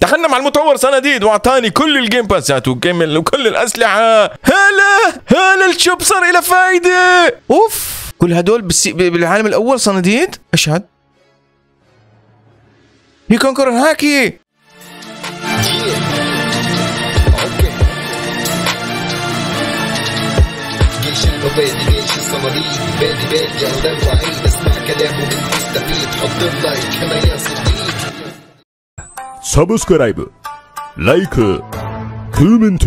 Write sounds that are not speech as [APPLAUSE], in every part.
دخلنا مع المطور صناديد واعطاني كل الجيم باسات وكمل وكل الاسلحه هلا هلا الشوب صار له فايده اوف كل هدول بالسي... بالعالم الاول صناديد اشهد يكونكر هاكي وبادي ليش الصواريخ بادي بادي يا ولاد وعيد اسمع كلامه مستفيد حط اللايك حماية صديق سبسكرايب لايك كومنت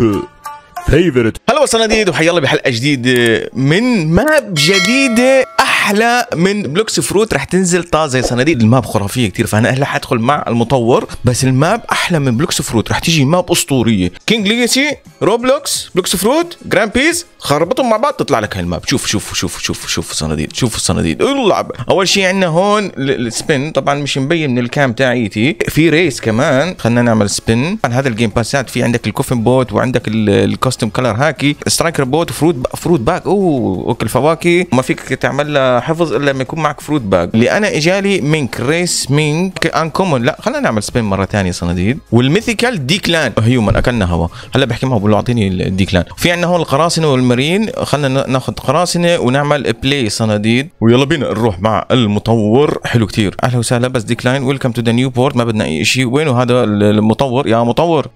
فيفرت هلا وصلنا جديد الله بحلقه جديده من ماب جديده احلى من بلوكس فروت رح تنزل طازه صناديق الماب خرافيه كثير فانا هلا حادخل مع المطور بس الماب احلى من بلوكس فروت رح تيجي ماب اسطوريه كينج ليجاسي روبلوكس بلوكس فروت جراند بيس خربطهم مع بعض تطلع لك هاي الماب شوف شوف شوف شوف شوف الصناديق شوف الصناديق اللعب اول شيء عندنا هون السبين طبعا مش مبين من الكام تاعيتي في ريس كمان خلينا نعمل سبين طبعا هذا الجيم باسات في عندك الكوفن بوت وعندك الكوستم كلر هاكي سترايكر بوت فروت فروت باك اوه اوكي الفواكه ما فيك تعمل لها حفظ الا لما يكون معك فروت باج اللي انا اجالي منك ريس منك ان كومون لا خلينا نعمل سبين مره ثانيه صناديد والميثيكال ديكلان هيومن اكلنا هوا هلا بحكي معه بقول له اعطيني الديكلان في عندنا هون القراصنه والمارين خلينا ناخذ قراصنه ونعمل بلاي صناديد ويلا بينا نروح مع المطور حلو كتير اهلا وسهلا بس ديكلاين ويلكم تو ذا نيو بورت ما بدنا اي شيء وينه هذا المطور يا مطور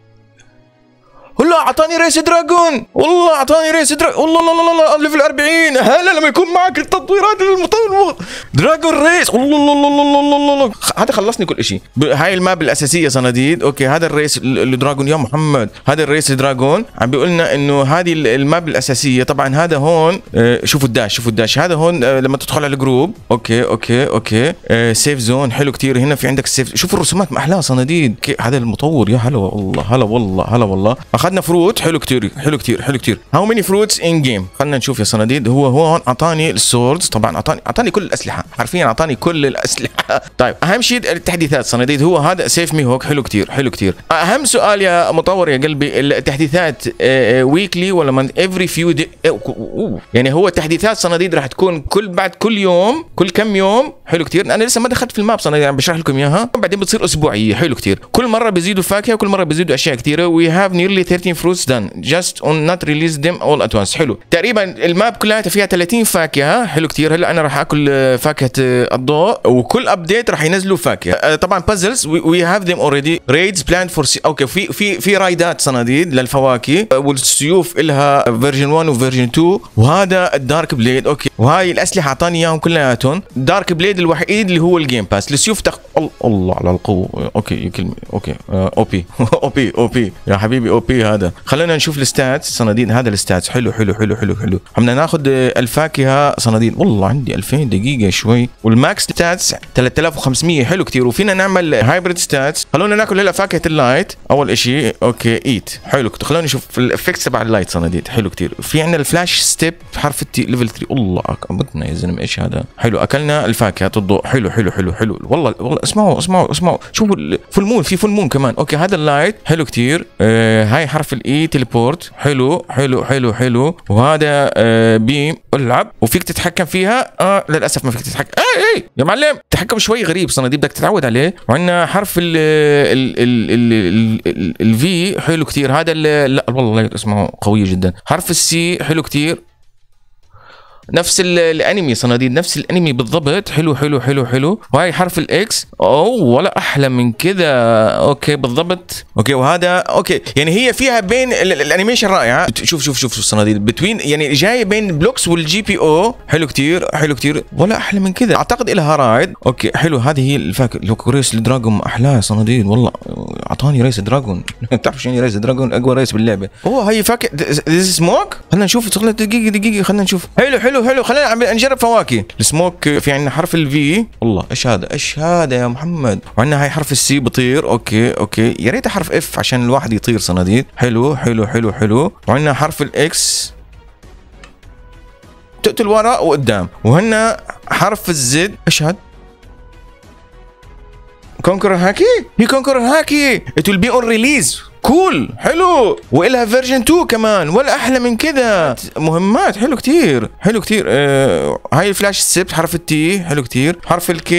والله اعطاني ريس دراجون والله اعطاني ريس دراجون والله لا لا لا ليفل 40 هلا لما يكون معك التطويرات المطور دراجون ريس والله لا لا لا لا هذا خلصني كل شيء هاي الماب الاساسيه صناديد اوكي هذا الريس الدراجون يا محمد هذا الريس دراجون عم بيقول لنا انه هذه الماب الاساسيه طبعا هذا هون آه شوفوا الداش شوفوا الداش هذا هون آه لما تدخل على الجروب اوكي اوكي اوكي آه سيف زون حلو كثير هنا في عندك سيف شوفوا الرسومات ما احلاها صناديد هذا المطور يا هلا والله هلا والله هلا والله اخذنا فروت حلو كتير حلو كتير حلو كتير هاو ميني فروتس ان جيم خلينا نشوف يا صناديد هو هون اعطاني السوردز طبعا اعطاني اعطاني كل الاسلحه حرفيا اعطاني كل الاسلحه [LAUGHS] طيب اهم شيء التحديثات صناديد هو هذا سيف مي هوك حلو كتير حلو كتير اهم سؤال يا مطور يا قلبي التحديثات ويكلي آه، آه، ولا من افري فيو يعني هو تحديثات صناديد راح تكون كل بعد كل يوم كل كم يوم حلو كتير انا لسه ما دخلت في الماب صناديد عم يعني بشرح لكم اياها بعدين بتصير اسبوعيه حلو كتير كل مره بيزيدوا فاكهه وكل مره بيزيدوا اشياء كثيره وي هاف نيرلي 13 فروتس دان جاست اون نوت ريليز them اول ات وانس حلو تقريبا الماب كلها فيها 30 فاكهه حلو كثير هلا انا راح اكل آه، فاكهه آه، الضوء وكل ابديت راح ينزلوا فاكهه آه، طبعا بازلز وي هاف ذيم اوريدي ريدز بلاند فور اوكي في في في رايدات صناديد للفواكه والسيوف لها فيرجن 1 وفيرجن 2 وهذا الدارك بليد اوكي وهاي الاسلحه اعطاني اياهم كلياتهم دارك بليد الوحيد اللي هو الجيم باس السيوف تخ... الله على القوه اوكي كلمه اوكي او بي او بي او بي يا حبيبي او بي هذا خلينا نشوف الستات صناديق هذا الستات حلو حلو حلو حلو حلو عم ناخذ الفاكهه صناديق والله عندي 2000 دقيقه شوي والماكس ستاتس 3500 حلو كثير وفينا نعمل هايبريد ستاتس خلونا ناكل هلا فاكهه اللايت اول شيء اوكي ايت حلو خلونا نشوف الافكتس تبع اللايت صناديق حلو كثير في عندنا الفلاش ستيب حرف التي ليفل 3 الله بدنا يا زلمه ايش هذا حلو اكلنا الفاكهه الضوء حلو حلو حلو حلو والله والله اسمعوا اسمعوا اسمعوا شوفوا فول مون في فول مون كمان اوكي هذا اللايت حلو كثير آه هاي حرف الاي تليبورت e، حلو حلو حلو حلو وهذا آه بي العب وفيك تتحكم فيها آه للاسف ما فيك تتحكم اي اي يا معلم تحكم شوي غريب صناديق بدك تتعود عليه وعندنا حرف ال ال الفي حلو كثير هذا لا والله اسمه قويه جدا حرف السي حلو كثير نفس الانمي صناديد نفس الانمي بالضبط حلو حلو حلو حلو وهي حرف الاكس اوه ولا احلى من كذا اوكي بالضبط اوكي وهذا اوكي يعني هي فيها بين الانيميشن رائعه شوف شوف شوف الصناديد بتوين يعني جايه بين بلوكس والجي بي او حلو كتير حلو كتير ولا احلى من كذا اعتقد لها رايد اوكي حلو هذه هي الفاكهه لو ريس دراجون احلاه صناديد والله اعطاني ريس دراجون [LAUGHS] تعرف يعني ريس دراجون اقوى ريس باللعبه اوه هي فاكهه ذيس سموك خلينا نشوف دقيقه دقيقه خلينا نشوف حلو حلو حلو حلو خلينا نجرب فواكه السموك في عندنا حرف الفي والله ايش هذا ايش هذا يا محمد وعندنا هاي حرف السي بطير اوكي اوكي يا ريت حرف اف عشان الواحد يطير صناديق حلو حلو حلو حلو وعندنا حرف الاكس تقتل ورا وقدام وهنا حرف الزد ايش هذا كونكر هاكي هي كونكر هاكي ات ويل بي اون ريليز كول حلو والها فيرجن 2 كمان ولا احلى من كذا مهمات حلو كتير حلو كتير آه هاي الفلاش السبت حرف التي حلو كتير حرف الكي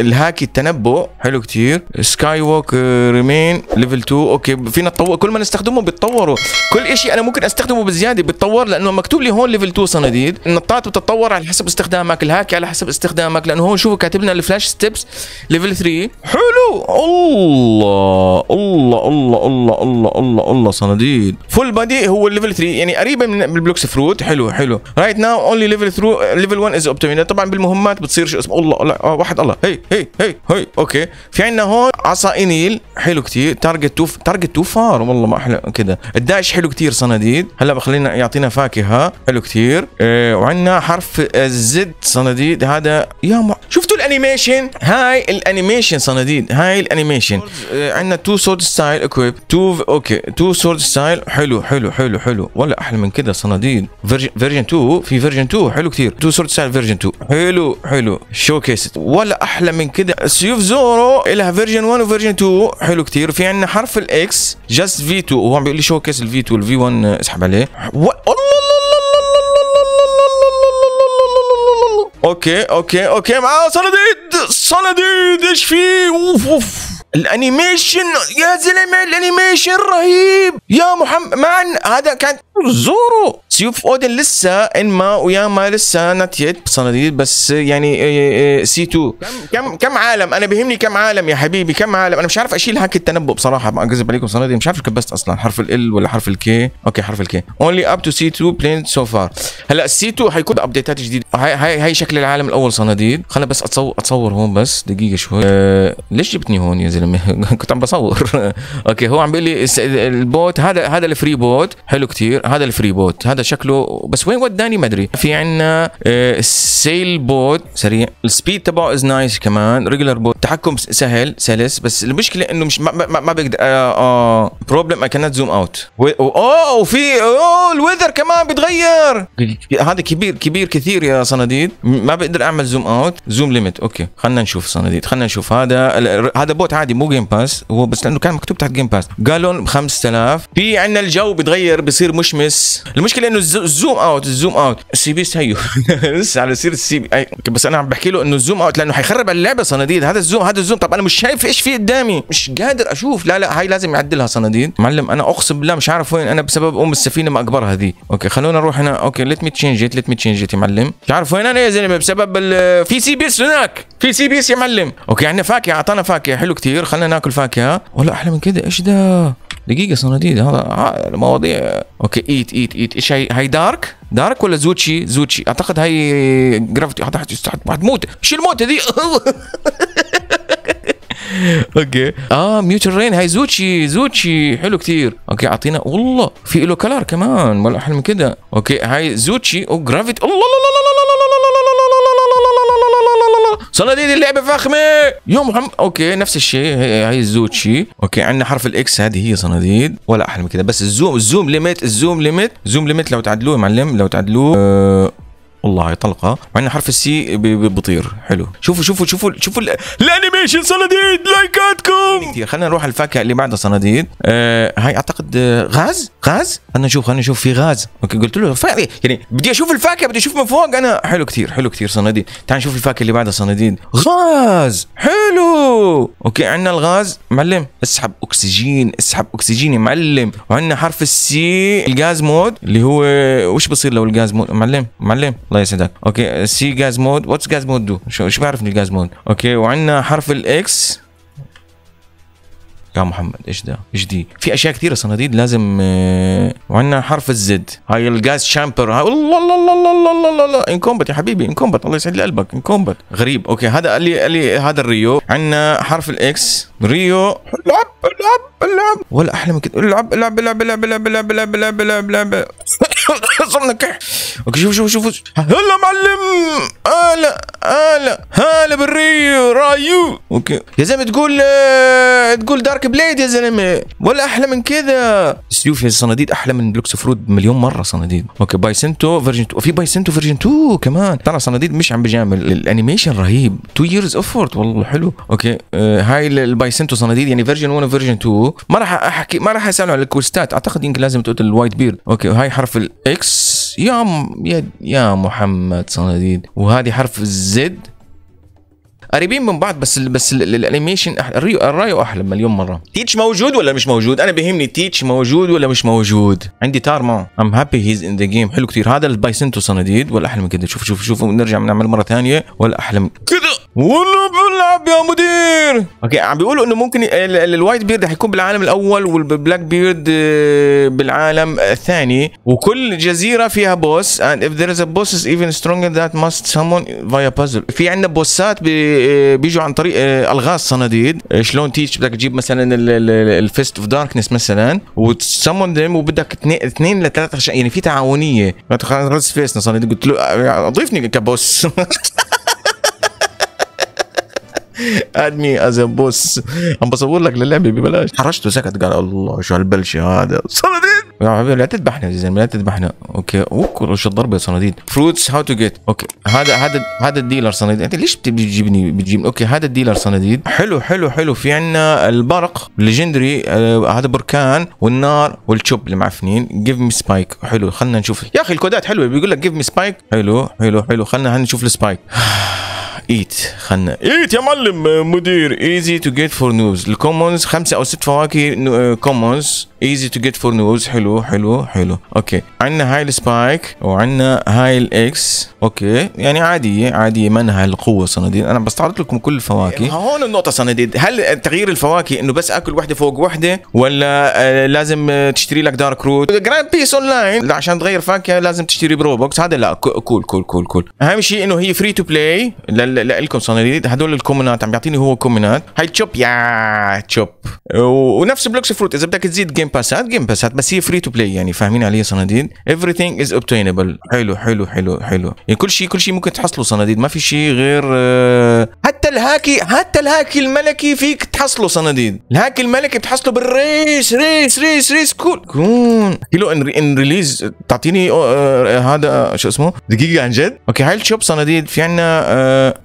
الهاكي التنبؤ حلو كتير سكاي ووك ريمين ليفل 2 اوكي فينا تطور كل ما نستخدمه بيتطوروا كل شيء انا ممكن استخدمه بزياده بتطور لانه مكتوب لي هون ليفل 2 صناديد النطاط بتتطور على حسب استخدامك الهاكي على حسب استخدامك لانه هون شوفوا كاتب لنا الفلاش ستيبس ليفل 3 حلو الله الله الله الله الله الله الله الله صناديد فول بادي هو الليفل 3 يعني قريبه من البلوكس فروت حلو حلو رايت ناو اونلي ليفل 3 ليفل 1 از اوبتيمال طبعا بالمهمات بتصير شو اسمه الله الله آه، واحد الله هي هي هي هي اوكي في عندنا هون عصا انيل حلو كثير تارجت تو تارجت تو فار والله ما احلى كده الداش حلو كثير صناديد هلا بخلينا يعطينا فاكهه حلو كثير إيه وعندنا حرف الزد صناديد هذا يا ما شفتوا الانيميشن هاي الانيميشن صناديد هاي الانيميشن عندنا تو سورد ستايل اكويب تو اوكي تو سورد ستايل حلو حلو حلو حلو ولا احلى من كده صناديد فيرجن 2 في فيرجن 2 حلو كثير تو سورد ستايل فيرجن 2 حلو حلو شو كيس ولا احلى من كده سيوف زورو لها فيرجن 1 وفيرجن 2 حلو كثير في عندنا حرف الاكس جاست في 2 وهو عم بيقول لي شو كيس الفي 2 الفي 1 اسحب عليه اوكي اوكي اوكي معاه صناديد صناديد ايش فيه اوف اوف الانيميشن يا زلمه الانيميشن رهيب يا محمد مان هذا كان زورو سيوف اودن لسه ان ويا وياما لسه نت يت صناديد بس يعني سي إيه، 2 إيه، إيه، كم كم عالم انا بيهمني كم عالم يا حبيبي كم عالم انا مش عارف اشيل هاك التنبؤ بصراحه ما اكذب عليكم صناديد مش عارف كبست اصلا حرف ال ولا حرف الكي اوكي حرف الكي اونلي اب تو سي 2 بلين سو فار هلا السي 2 حيكون ابديتات جديده هاي هاي هاي شكل العالم الاول صناديد خلنا بس اتصور اتصور هون بس دقيقه شوي أه ليش جبتني هون يا زلمه [LAUGHS] كنت عم بصور [LAUGHS] اوكي هو عم بيقول لي البوت هذا هذا الفري بوت حلو كثير هذا الفري بوت هذا شكله بس وين وداني ما ادري في عندنا السيل بوت سريع السبيد تبعه از نايس كمان ريجولر بوت تحكم سهل سلس بس المشكله انه مش ما, ما, ما بقدر بروبلم اي كانت زوم اوت اوه وفي اوه الويذر كمان بتغير هذا كبير كبير كثير يا صناديد ما بقدر اعمل زوم اوت زوم ليميت اوكي خلينا نشوف صناديد خلينا نشوف هذا هذا بوت عادي مو جيم باس هو بس لانه كان مكتوب تحت جيم باس قالون ب 5000 في عندنا الجو بتغير بصير مشمس المشكله انه انه الزوم اوت الزوم اوت السي بي هيو [LAUGHS] لسه على سيره السي بي بس انا عم بحكي له انه الزوم اوت لانه حيخرب اللعبه صناديد هذا الزوم هذا الزوم طب انا مش شايف ايش في قدامي مش قادر اشوف لا لا هاي لازم يعدلها صناديد معلم انا اقسم بالله مش عارف وين انا بسبب ام السفينه ما اكبرها ذي اوكي خلونا نروح هنا اوكي ليت مي تشينج ات ليت مي تشينج ات يا معلم مش عارف وين انا يا زلمه بسبب في سي بي اس هناك في سي بي اس يا معلم اوكي عندنا يعني فاكهه اعطانا فاكهه حلو كثير خلينا ناكل فاكهه ولا احلى من كذا ايش ده دقيقه صناديد هذا آه، مواضيع اوكي ايت ايت ايت ايش هي هي دارك دارك ولا زوتشي زوتشي اعتقد هي جرافيتي حتموت ايش الموت ذي [LAUGHS] اوكي اه ميوتر رين هاي زوتشي زوتشي حلو كثير اوكي اعطينا والله في له كلار كمان ولا احلى من كده اوكي هاي زوتشي وجرافيتي جرافيتي الله الله الله صناديد اللعبه فخمه يوم محمد اوكي نفس الشيء هي, هي الزوتشي اوكي عندنا حرف الاكس هذه هي صناديد ولا احلى من كذا بس الزوم الزوم ليميت الزوم ليميت زوم ليميت لو تعدلوه يا معلم لو تعدلوه أه والله هاي طلقه مع ان حرف السي بيطير حلو شوفوا شوفوا شوفوا شوفوا الانيميشن صناديد لايكاتكم خلينا نروح الفاكهه اللي بعدها صناديد آه هاي اعتقد آه، غاز غاز خلينا نشوف خلينا نشوف في غاز اوكي قلت له فاكهة يعني بدي اشوف الفاكهه بدي اشوف من فوق انا حلو كثير حلو كثير صناديد تعال نشوف الفاكهه اللي بعدها صناديد غاز حلو اوكي عندنا الغاز معلم اسحب اكسجين اسحب اكسجين يا معلم وعندنا حرف السي الغاز مود اللي هو وش بصير لو الغاز مود معلم معلم الله الله يسعدك اوكي سي جاز مود واتس جاز مود دو شو, شو بعرفني الجاز مود اوكي وعندنا حرف الاكس يا محمد ايش ده ايش دي في اشياء كثيره صناديد لازم آه، وعندنا حرف الزد هاي الجاز شامبر هاي الله الله الله الله الله الله, الله, الله. انكومبت يا حبيبي انكومبت الله يسعد لي قلبك انكومبت غريب اوكي هذا قال لي قال لي هذا الريو عندنا حرف الاكس ريو العب العب العب ولا احلى من كده العب العب العب العب العب العب العب العب العب العب [LAUGHS] صرنا كح اوكي شوف شوف شوف هلا معلم هلا هلا ها بري رايو اوكي يا زلمه تقول آه، تقول دارك بليد يا زلمه ولا احلى من كذا السيوف يا صناديد احلى من بلوكس فرود مليون مره صناديد اوكي بايسنتو فيرجن 2 وفي بايسنتو فيرجن 2 كمان ترى صناديد مش عم بجامل الانيميشن رهيب 2 ييرز افورت والله حلو اوكي آه هاي البايسنتو صناديد يعني فيرجن 1 وفيرجن 2 ما راح احكي ما راح اسالوا على الكوستات اعتقد يمكن لازم تقتل الوايت بيرد اوكي هاي حرف الاكس يا يا يا محمد صناديد وهذه حرف الزد قريبين من بعض بس الـ بس الانيميشن الرايو احلى مليون مره تيتش موجود ولا مش موجود انا بيهمني تيتش موجود ولا مش موجود عندي تار معه ام هابي هيز ان ذا جيم حلو كثير هذا البايسنتو صناديد ولا احلى من كده شوف شوف شوف نرجع نعمل مره ثانيه ولا احلى من كده بنلعب يا مدير اوكي عم بيقولوا انه ممكن الوايت بيرد يكون بالعالم الاول والبلاك بيرد آه، بالعالم الثاني وكل جزيره فيها بوس and if there is a boss is even stronger that must summon via puzzle في عندنا بوسات آه، بيجوا عن طريق آه، الغاز صناديد شلون تيتش بدك تجيب مثلا الفيست اوف داركنس مثلا وتسمون ذيم وبدك اثنين لثلاث عشان يعني في تعاونيه فيس صناديد قلت له اضيفني كبوس [LAUGHS] ادمي از بوس عم بصور لك للعبه ببلاش حرشته سكت قال الله شو هالبلشه هذا صناديد يا حبيبي لا تذبحنا يا زلمه لا تذبحنا اوكي اوكي وش الضربه يا صناديد فروتس هاو تو جيت اوكي هذا هذا هذا الديلر صناديد انت ليش بتجيبني بتجيبني اوكي هذا الديلر صناديد حلو حلو حلو في عندنا البرق ليجندري آه هذا بركان والنار والشوب المعفنين جيف مي سبايك حلو خلينا نشوف يا اخي الكودات حلوه بيقول لك جيف مي سبايك حلو حلو حلو خلينا نشوف السبايك [SIGHS] ايت خلنا ايت يا معلم مدير ايزي تو جيت فور نوز الكومونز خمسه او ست فواكه كومونز ايزي تو جيت فور نوز حلو حلو حلو اوكي عندنا هاي السبايك وعندنا هاي الاكس اوكي يعني عاديه عاديه منها القوه صناديد انا بستعرض لكم كل الفواكه إيه، هون النقطه صناديد هل تغيير الفواكه انه بس اكل وحده فوق وحده ولا آه، لازم آه، تشتري لك دارك روت جراند بيس اون لاين عشان تغير فاكهه لازم تشتري برو بوكس هذا لا كول كول كول كول اهم شيء انه هي فري تو بلاي لل لكم صناديد هدول الكومنات عم بيعطيني هو كومنات هاي تشوب يا تشوب ونفس بلوكس فروت اذا بدك تزيد جيم باسات جيم باسات بس هي فري تو بلاي يعني فاهمين علي صناديد everything از اوبتينبل حلو حلو حلو حلو يعني كل شيء كل شيء ممكن تحصله صناديد ما في شيء غير آه، حتى الهاكي حتى الهاكي الملكي فيك تحصله صناديد الهاكي الملكي بتحصله بالريس ريس ريس ريس كول كون كيلو ان ريليز تعطيني آه، آه، هذا شو اسمه دقيقه عن جد اوكي هاي الشوب صناديد في عندنا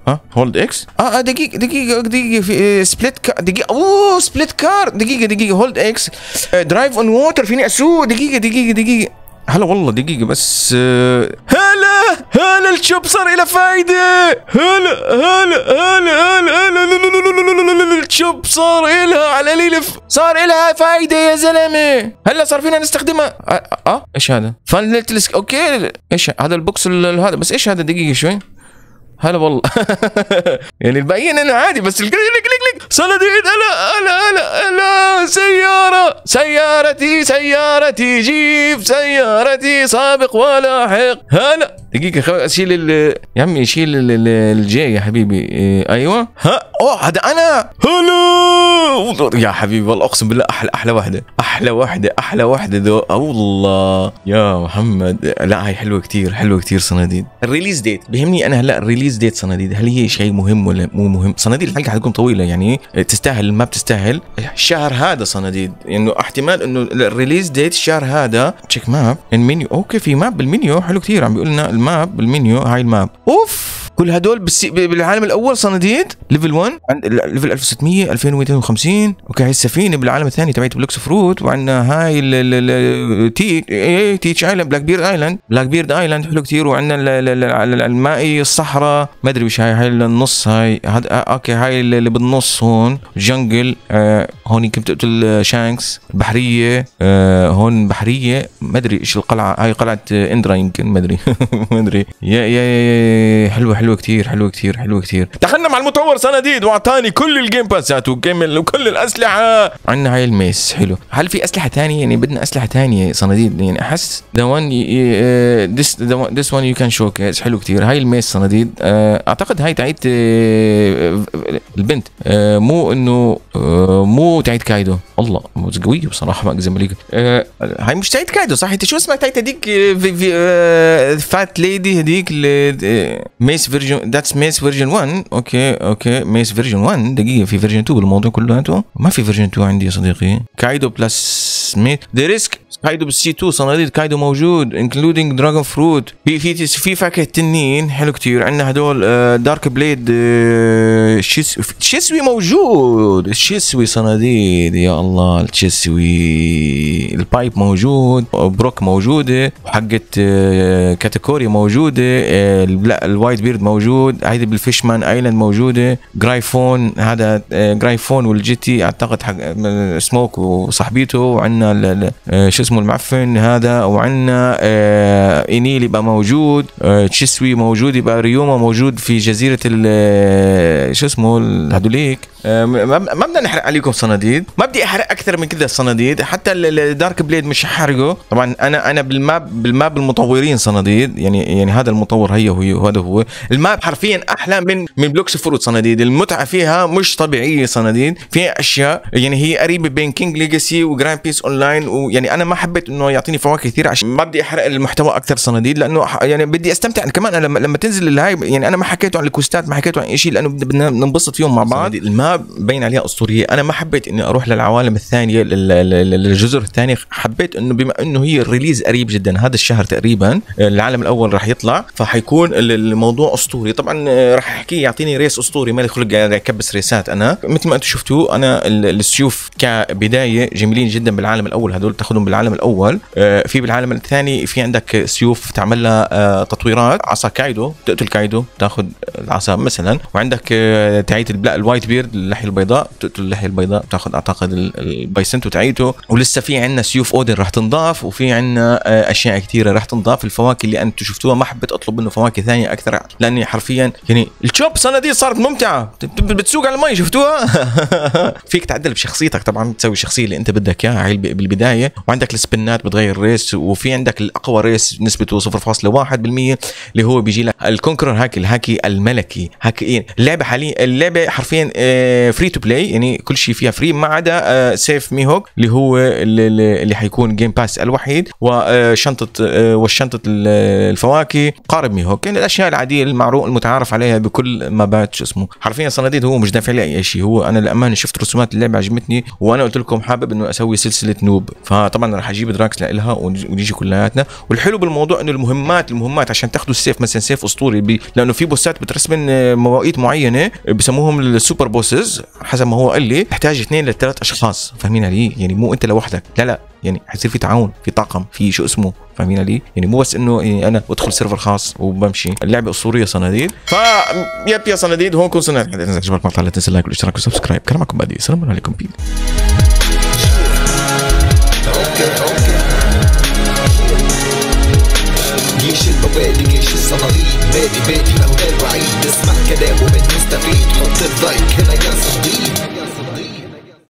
ها هولد اكس اه اه دقيقة دقيقة دقيقة في سبليت كار دقيقة اوه سبليت كار دقيقة دقيقة هولد اكس درايف اون ووتر فيني اسوق دقيقة دقيقة دقيقة هلا والله دقيقة بس هلا هلا الشوب صار له فايدة هلا هلا هلا هلا هلا الشوب صار إلها على الألف صار إلها فايدة يا زلمة هلا صار فينا نستخدمها اه ايش هذا؟ فان اوكي ايش هذا البوكس هذا بس ايش هذا دقيقة شوي هلا والله [LAUGHS] يعني الباقيين انا عادي بس الكليك كليك كليك صلاة العيد هلا هلا هلا هلا سيارتي سيارتي جيب سيارتي سابق ولاحق هلا دقيقة خل اشيل ال يا عمي شيل الجي يا حبيبي إيه ايوه ها اوه هذا انا هلا يا حبيبي والله اقسم بالله احلى احلى واحدة احلى واحدة احلى واحدة ذو الله يا محمد لا هاي حلوة كثير حلوة كثير صناديد الريليز ديت بيهمني انا هلا الريليز ديت صناديد هل هي شيء مهم ولا مو مهم صناديد الحلقة حتكون طويلة يعني إيه، تستاهل ما بتستاهل الشهر هذا صناديد يعني احتمال انه الريليز ديت الشهر هذا تشيك ماب المنيو اوكي في ماب بالمنيو حلو كثير عم بيقول لنا الماب بالمنيو هاي الماب اوف كل هدول بالسي... بالعالم الاول صناديد ليفل 1 عند ليفل 1600 2250 اوكي هي السفينه بالعالم الثاني تبعت بلوكس فروت وعندنا هاي ال... تي إيه، إيه، تيتش ايلاند بلاك بيرد ايلاند بلاك بيرد ايلاند حلو كثير وعندنا المائي إيه، الصحراء ما ادري وش هاي هاي النص هاي هاد... آه، اوكي هاي اللي بالنص هون جنجل آه هون يمكن بتقتل آه، شانكس البحريه آه هون بحريه ما ادري ايش القلعه هاي قلعه آه، اندرا يمكن ما ادري [LAUGHS] ما ادري يا يا يا حلوه حلوه كتير حلوه كتير حلوه كتير دخلنا مع المطور صناديد واعطاني كل الجيم باسات وكمل وكل الاسلحه عندنا هاي الميس حلو هل في اسلحه ثانيه يعني بدنا اسلحه ثانيه صناديد يعني احس ذا وان ذس ذس وان يو كان شو كيس حلو كتير هاي الميس صناديد uh, اعتقد هاي تعيد uh, البنت uh, مو انه مو تعيد كايدو الله قويه بصراحه ما اكذب عليك هاي مش تعيد كايدو صح انت شو اسمها تعيد هذيك فات ليدي هذيك ميس فيرجن ذاتس ميس فيرجن 1 اوكي اوكي ميس فيرجن 1 دقيقه في فيرجن 2 بالموضوع كلياته ما في فيرجن 2 عندي يا صديقي كايدو بلس ميت ذا ريسك كايدو بالسي 2 صناديق كايدو موجود انكلودينج دراجون فروت في في في فاكهه تنين حلو كثير عندنا هدول دارك بليد شيسوي موجود الشيسوي صناديد يا الله الشيسوي البايب موجود بروك موجوده وحقت كاتيكوري آه، موجوده آه، لا الوايت بيرد موجود هيدي بالفيشمان ايلاند موجوده جرايفون هذا آه، جرايفون والجيتي اعتقد حق آه، سموك وصاحبيته وعندنا آه، شو اسمه المعفن هذا وعندنا انيل يبقى موجود تشيسوي موجود يبقى ريوما موجود في جزيره شو اسمه هدوليك ما بدنا نحرق عليكم صناديد ما بدي احرق اكثر من كذا صناديد حتى الدارك بليد مش حرقه طبعا انا انا بالماب بالماب المطورين صناديد يعني يعني هذا المطور هي وهذا هو الماب حرفيا احلى من من بلوكس فروت صناديد المتعه فيها مش طبيعيه صناديد فيها اشياء يعني هي قريبه بين كينج ليجاسي وجراند بيس اون لاين ويعني انا ما حبيت انه يعطيني فواكه كثير عشان ما بدي احرق المحتوى اكثر صناديد لانه يعني بدي استمتع كمان لما لما تنزل الهاي يعني انا ما حكيت عن الكوستات ما حكيت عن شيء لانه بدنا ننبسط فيهم مع بعض الماب بين عليها اسطوريه انا ما حبيت اني اروح للعوالم الثانيه للجزر الثانيه حبيت انه بما انه هي الريليز قريب جدا هذا الشهر تقريبا العالم الاول راح يطلع فحيكون الموضوع اسطوري طبعا آه، راح احكي يعطيني ريس اسطوري مالي خلق اكبس ريسات انا مثل ما انتم شفتوا انا السيوف كبدايه جميلين جدا بالعالم الاول هذول تاخذهم بالعالم الاول آه، في بالعالم الثاني في عندك سيوف تعمل لها آه، تطويرات عصا كايدو تقتل كايدو تاخذ العصا مثلا وعندك تعيت الوايت بيرد اللحيه البيضاء تقتل اللحيه البيضاء تاخذ اعتقد البايسنتو تعيته ولسه في عندنا سيوف اودن راح تنضاف وفي عندنا اشياء كثيره راح تنضاف الفواكه اللي انتم شفتوها ما حبيت اطلب منه فواكه ثانيه اكثر لان يعني حرفيا يعني الشوب انا دي صارت ممتعه بتسوق على المي شفتوها [LAUGHS] فيك تعدل بشخصيتك طبعا تسوي الشخصيه اللي انت بدك اياها بالبدايه وعندك السبنات بتغير ريس وفي عندك الاقوى ريس نسبته 0.1% اللي هو بيجي لك الكونكرر هاكي الهاكي الملكي إيه؟ اللعبه حاليا اللعبه حرفيا فري تو بلاي يعني كل شيء فيها فري ما عدا سيف آه، ميهوك اللي هو اللي حيكون جيم باس الوحيد وشنطه آه، آه، وشنطه الفواكه قارب ميهوك يعني الاشياء العاديه مع المعروف المتعارف عليها بكل ما بعد شو اسمه حرفيا صناديد هو مش دافع لي اي شيء هو انا للامانه شفت رسومات اللعبه عجبتني وانا قلت لكم حابب انه اسوي سلسله نوب فطبعا راح اجيب دراكس لها ونيجي كلياتنا والحلو بالموضوع انه المهمات المهمات عشان تاخذوا السيف مثلا سيف اسطوري بي لانه في بوسات بترسمن مواقيت معينه بسموهم السوبر بوسز حسب ما هو قال لي تحتاج اثنين لثلاث اشخاص فاهمين علي يعني مو انت لوحدك لا لا يعني حيصير في تعاون في طاقم في شو اسمه فاهمين علي؟ يعني مو بس انه يعني انا ادخل سيرفر خاص وبمشي، اللعبه اسطوريه صناديد، ف يب يا صناديد هون كون صناديد، اذا عجبك المقطع لا تنسى اللايك والاشتراك والسبسكرايب، كان معكم بادي، السلام عليكم بيس.